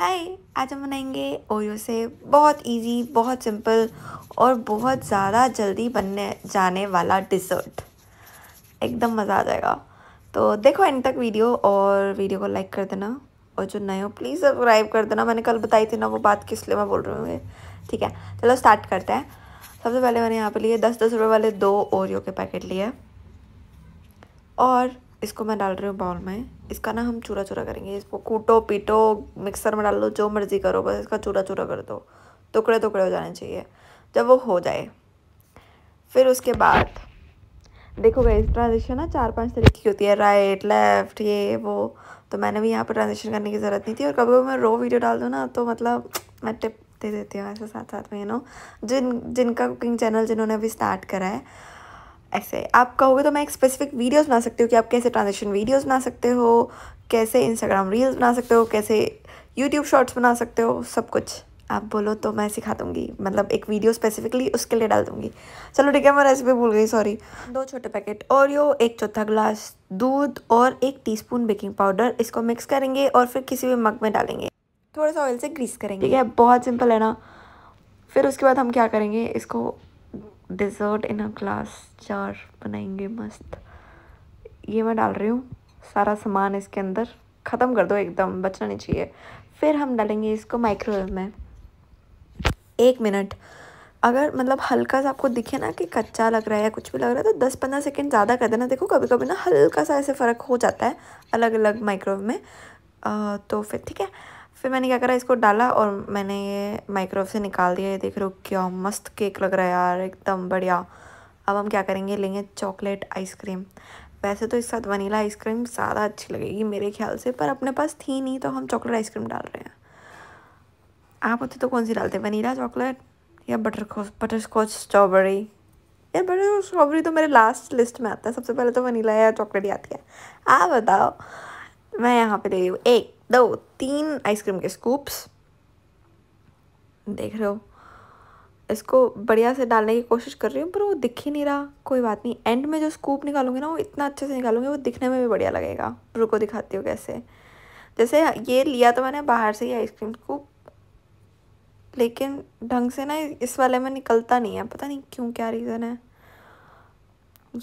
हाय आज हम बनाएंगे ओयो से बहुत इजी बहुत सिंपल और बहुत ज़्यादा जल्दी बनने जाने वाला डिज़र्ट एकदम मज़ा आ जाएगा तो देखो एंड तक वीडियो और वीडियो को लाइक कर देना और जो नए हो प्लीज़ सब्सक्राइब कर देना मैंने कल बताई थी ना वो बात किस लिए मैं बोल रही हूँ ठीक है चलो स्टार्ट करते हैं सबसे पहले मैंने यहाँ पर लिए दस दस रुपये वाले दो ओरियो के पैकेट लिए और इसको मैं डाल रही हूँ बाउल में इसका ना हम चूरा चूरा करेंगे इसको कूटो पीटो मिक्सर में डाल लो जो मर्ज़ी करो बस इसका चूरा चूरा कर दो टुकड़े टुकड़े हो जाने चाहिए जब वो हो जाए फिर उसके बाद देखो गई ट्रांजेक्शन ना चार पांच तरीके की होती है राइट लेफ़्ट ये वो तो मैंने भी यहाँ पर ट्रांजेक्शन करने की ज़रूरत नहीं थी और कभी कभी मैं रो वीडियो डाल दूँ ना तो मतलब मैं टिप दे देती हूँ ऐसे साथ साथ में यू नो जिन जिनका कुकिंग चैनल जिन्होंने अभी स्टार्ट करा है ऐसे आप कहोगे तो मैं एक स्पेसिफिक वीडियोस बना सकती हूँ कि आप कैसे ट्रांजेक्शन वीडियोस बना सकते हो कैसे इंस्टाग्राम रील्स बना सकते हो कैसे यूट्यूब शॉर्ट्स बना सकते हो सब कुछ आप बोलो तो मैं सिखा दूँगी मतलब एक वीडियो स्पेसिफिकली उसके लिए डाल दूँगी चलो ठीक है मैं रेसिपी भूल गई सॉरी दो छोटे पैकेट और यो एक चौथा ग्लास दूध और एक टीस्पून बेकिंग पाउडर इसको मिक्स करेंगे और फिर किसी भी मग में डालेंगे थोड़ा सा ऑयल से ग्रीस करेंगे ठीक है बहुत सिंपल है ना फिर उसके बाद हम क्या करेंगे इसको dessert in a glass jar बनाएंगे मस्त ये मैं डाल रही हूँ सारा सामान इसके अंदर ख़त्म कर दो एकदम बचना नहीं चाहिए फिर हम डालेंगे इसको माइक्रोवेव में एक मिनट अगर मतलब हल्का सा आपको दिखे ना कि कच्चा लग रहा है या कुछ भी लग रहा है तो दस पंद्रह सेकेंड ज़्यादा कर देना देखो कभी कभी ना हल्का सा ऐसे फ़र्क हो जाता है अलग अलग माइक्रोवेव में आ, तो फिर ठीक है फिर मैंने क्या करा इसको डाला और मैंने ये माइक्रोवेव से निकाल दिया ये देख रहे हो क्या मस्त केक लग रहा है यार एकदम बढ़िया अब हम क्या करेंगे लेंगे चॉकलेट आइसक्रीम वैसे तो इस साथ वनीला आइसक्रीम ज़्यादा अच्छी लगेगी मेरे ख्याल से पर अपने पास थी नहीं तो हम चॉकलेट आइसक्रीम डाल रहे हैं आप होते तो कौन सी डालते वनीला चॉकलेट या बटर बटर स्कॉच स्ट्रॉबेरी यार बटर स्ट्रॉबेरी तो मेरे लास्ट लिस्ट में आता है सबसे पहले तो वनीला या चॉकलेट ही आती है आप बताओ मैं यहाँ पर ले रही हूँ एक दो तीन आइसक्रीम के स्कूप्स देख रहे हो इसको बढ़िया से डालने की कोशिश कर रही हूँ पर वो दिख ही नहीं रहा कोई बात नहीं एंड में जो स्कूप निकालूंगी ना वो इतना अच्छे से निकालूंगी वो दिखने में भी बढ़िया लगेगा रुको दिखाती हूँ कैसे जैसे ये लिया तो मैंने बाहर से ही आइसक्रीम स्कूप लेकिन ढंग से ना इस वाले में निकलता नहीं है पता नहीं क्यों क्या रीज़न है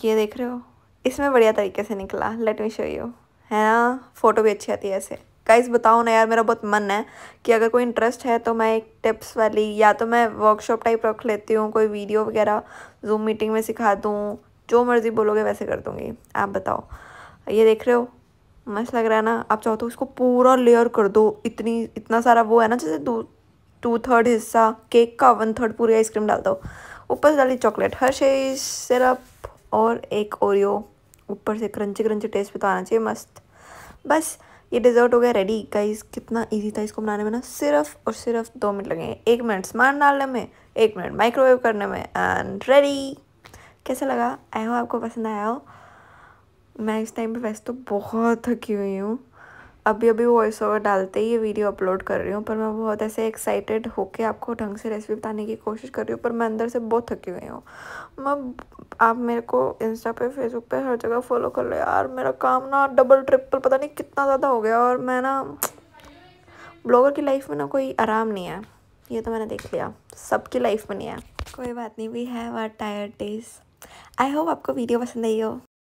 ये देख रहे हो इसमें बढ़िया तरीके से निकला लेट मी शो यू है ना फ़ोटो भी अच्छी आती है ऐसे गाइस बताओ ना यार मेरा बहुत मन है कि अगर कोई इंटरेस्ट है तो मैं एक टिप्स वाली या तो मैं वर्कशॉप टाइप रख लेती हूँ कोई वीडियो वगैरह जूम मीटिंग में सिखा दूँ जो मर्ज़ी बोलोगे वैसे कर दूँगी आप बताओ ये देख रहे हो मस्त लग रहा है ना आप चाहो तो इसको पूरा लेयर कर दो इतनी इतना सारा वो है ना जैसे टू थर्ड हिस्सा केक का वन थर्ड पूरी आइसक्रीम डाल दो ऊपर से डाली चॉकलेट हर शेज सिरप और एक ओरियो ऊपर से क्रंची क्रंची टेस्ट भी तो आना चाहिए मस्त बस ये डिज़र्ट हो गया रेडी गाइस कितना इजी था इसको बनाने में ना सिर्फ और सिर्फ दो मिनट लगे एक मिनट सामान डालने में एक मिनट माइक्रोवेव करने में एंड रेडी कैसा लगा आई हो आपको पसंद आया हो मैं इस टाइम पे वैसे तो बहुत थकी हुई हूँ अभी अभी वॉइस ओवर डालते ही ये वीडियो अपलोड कर रही हूँ पर मैं बहुत ऐसे एक्साइटेड होके आपको ढंग से रेसिपी बताने की कोशिश कर रही हूँ पर मैं अंदर से बहुत थकी हुई हूँ मैं आप मेरे को इंस्टा पे फेसबुक पे हर जगह फॉलो कर लो यार मेरा काम ना डबल ट्रिपल पता नहीं कितना ज़्यादा हो गया और मैं ना ब्लॉगर की लाइफ में ना कोई आराम नहीं है ये तो मैंने देख लिया सबकी लाइफ में नहीं है कोई बात नहीं we have our tired days I hope आपको वीडियो पसंद आई हो